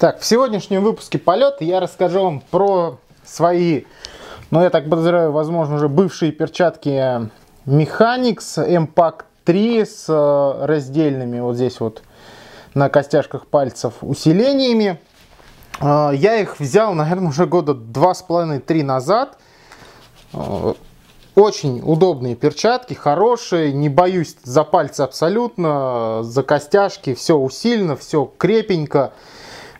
Так, в сегодняшнем выпуске полет я расскажу вам про свои, ну я так подозреваю, возможно, уже бывшие перчатки Mechanics M-Pack 3 с э, раздельными вот здесь вот на костяшках пальцев усилениями. Э, я их взял, наверное, уже года два с половиной-три назад. Э, очень удобные перчатки, хорошие, не боюсь за пальцы абсолютно, за костяшки, все усилено, все крепенько.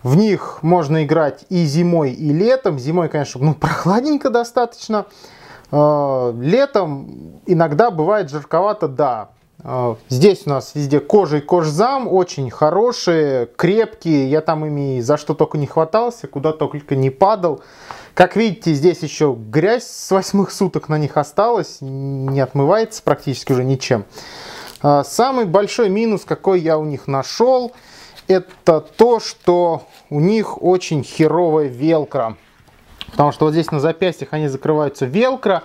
В них можно играть и зимой, и летом. Зимой, конечно, ну, прохладненько достаточно. Э, летом иногда бывает жарковато, да. Э, здесь у нас везде кожа и кожзам, очень хорошие, крепкие. Я там ими за что только не хватался, куда только не падал. Как видите, здесь еще грязь с восьмых суток на них осталась, не отмывается практически уже ничем. Э, самый большой минус, какой я у них нашел – это то, что у них очень херовая велкро, Потому что вот здесь на запястьях они закрываются велкро.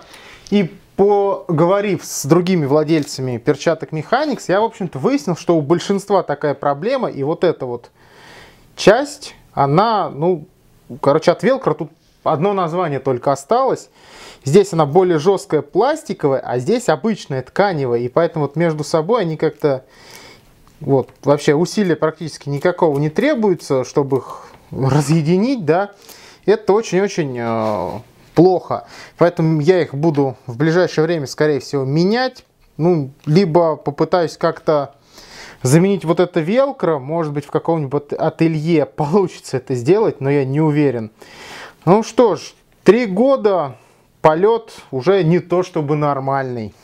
И поговорив с другими владельцами перчаток механикс, я, в общем-то, выяснил, что у большинства такая проблема. И вот эта вот часть, она, ну, короче, от велкро тут одно название только осталось. Здесь она более жесткая пластиковая, а здесь обычная тканевая. И поэтому вот между собой они как-то вот, вообще усилия практически никакого не требуется, чтобы их разъединить, да. Это очень-очень э, плохо. Поэтому я их буду в ближайшее время, скорее всего, менять. Ну, либо попытаюсь как-то заменить вот это велкро, может быть, в каком-нибудь ателье получится это сделать, но я не уверен. Ну что ж, три года полет уже не то чтобы нормальный.